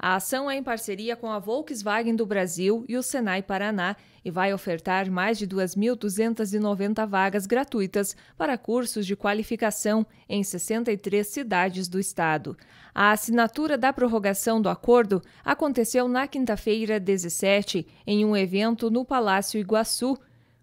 A ação é em parceria com a Volkswagen do Brasil e o Senai Paraná e vai ofertar mais de 2.290 vagas gratuitas para cursos de qualificação em 63 cidades do estado. A assinatura da prorrogação do acordo aconteceu na quinta-feira, 17, em um evento no Palácio Iguaçu,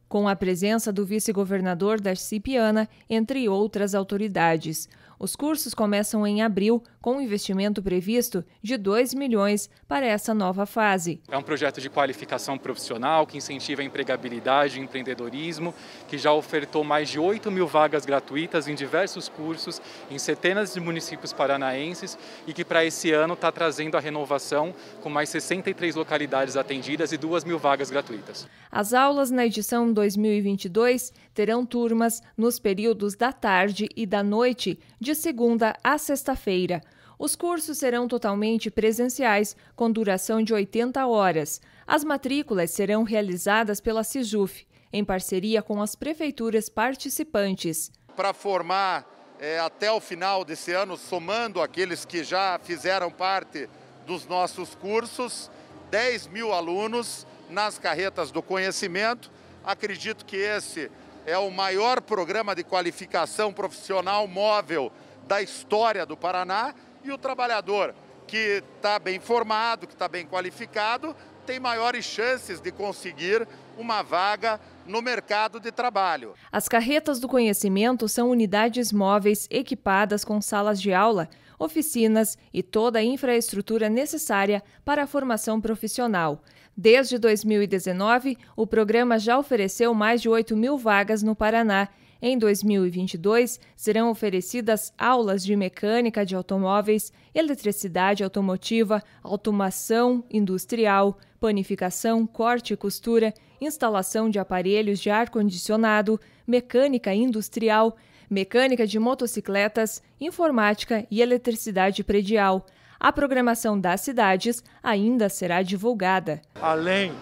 com a presença do vice-governador da Cipiana, entre outras autoridades. Os cursos começam em abril, com um investimento previsto de 2 milhões para essa nova fase. É um projeto de qualificação profissional que incentiva a empregabilidade e empreendedorismo, que já ofertou mais de 8 mil vagas gratuitas em diversos cursos em centenas de municípios paranaenses e que para esse ano está trazendo a renovação com mais 63 localidades atendidas e 2 mil vagas gratuitas. As aulas na edição 2022 terão turmas nos períodos da tarde e da noite de segunda a sexta-feira. Os cursos serão totalmente presenciais, com duração de 80 horas. As matrículas serão realizadas pela CISUF, em parceria com as prefeituras participantes. Para formar é, até o final desse ano, somando aqueles que já fizeram parte dos nossos cursos, 10 mil alunos nas carretas do conhecimento. Acredito que esse é o maior programa de qualificação profissional móvel da história do Paraná e o trabalhador que está bem formado, que está bem qualificado, tem maiores chances de conseguir uma vaga no mercado de trabalho. As carretas do conhecimento são unidades móveis equipadas com salas de aula, oficinas e toda a infraestrutura necessária para a formação profissional. Desde 2019, o programa já ofereceu mais de 8 mil vagas no Paraná em 2022, serão oferecidas aulas de mecânica de automóveis, eletricidade automotiva, automação industrial, panificação, corte e costura, instalação de aparelhos de ar-condicionado, mecânica industrial, mecânica de motocicletas, informática e eletricidade predial. A programação das cidades ainda será divulgada. Além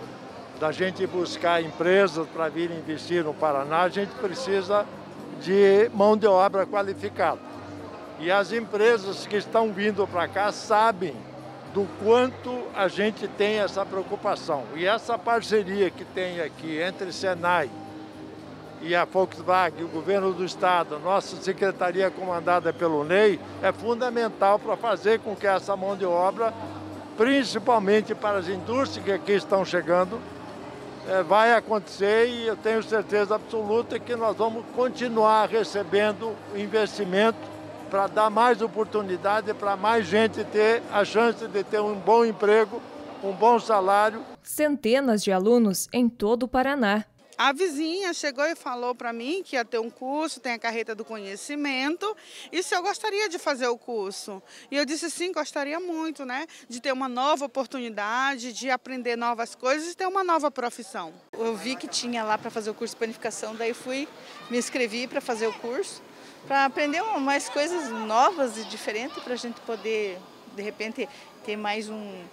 da gente buscar empresas para vir investir no Paraná, a gente precisa de mão de obra qualificada. E as empresas que estão vindo para cá sabem do quanto a gente tem essa preocupação. E essa parceria que tem aqui entre Senai e a Volkswagen, o governo do estado, a nossa secretaria comandada pelo NEI, é fundamental para fazer com que essa mão de obra, principalmente para as indústrias que aqui estão chegando, é, vai acontecer e eu tenho certeza absoluta que nós vamos continuar recebendo investimento para dar mais oportunidade para mais gente ter a chance de ter um bom emprego, um bom salário. Centenas de alunos em todo o Paraná a vizinha chegou e falou para mim que ia ter um curso, tem a carreta do conhecimento, e se eu gostaria de fazer o curso. E eu disse sim, gostaria muito, né? De ter uma nova oportunidade, de aprender novas coisas e ter uma nova profissão. Eu vi que tinha lá para fazer o curso de planificação, daí fui, me inscrevi para fazer o curso, para aprender mais coisas novas e diferentes, para a gente poder, de repente, ter mais um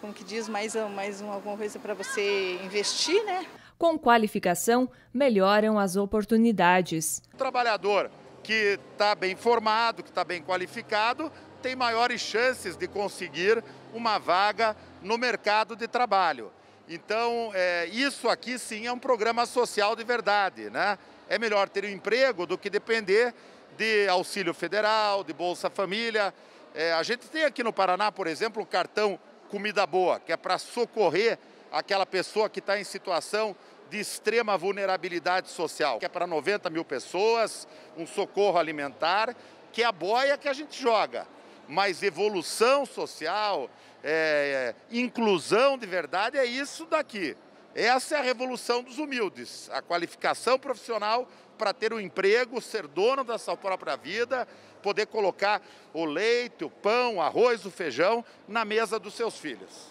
como que diz, mais, mais uma, alguma coisa para você investir, né? Com qualificação, melhoram as oportunidades. O trabalhador que está bem formado, que está bem qualificado, tem maiores chances de conseguir uma vaga no mercado de trabalho. Então, é, isso aqui sim é um programa social de verdade. Né? É melhor ter um emprego do que depender de auxílio federal, de Bolsa Família. É, a gente tem aqui no Paraná, por exemplo, um cartão comida boa, que é para socorrer aquela pessoa que está em situação de extrema vulnerabilidade social, que é para 90 mil pessoas, um socorro alimentar, que é a boia que a gente joga. Mas evolução social, é, inclusão de verdade, é isso daqui. Essa é a revolução dos humildes, a qualificação profissional para ter um emprego, ser dono da sua própria vida, poder colocar o leite, o pão, o arroz, o feijão na mesa dos seus filhos.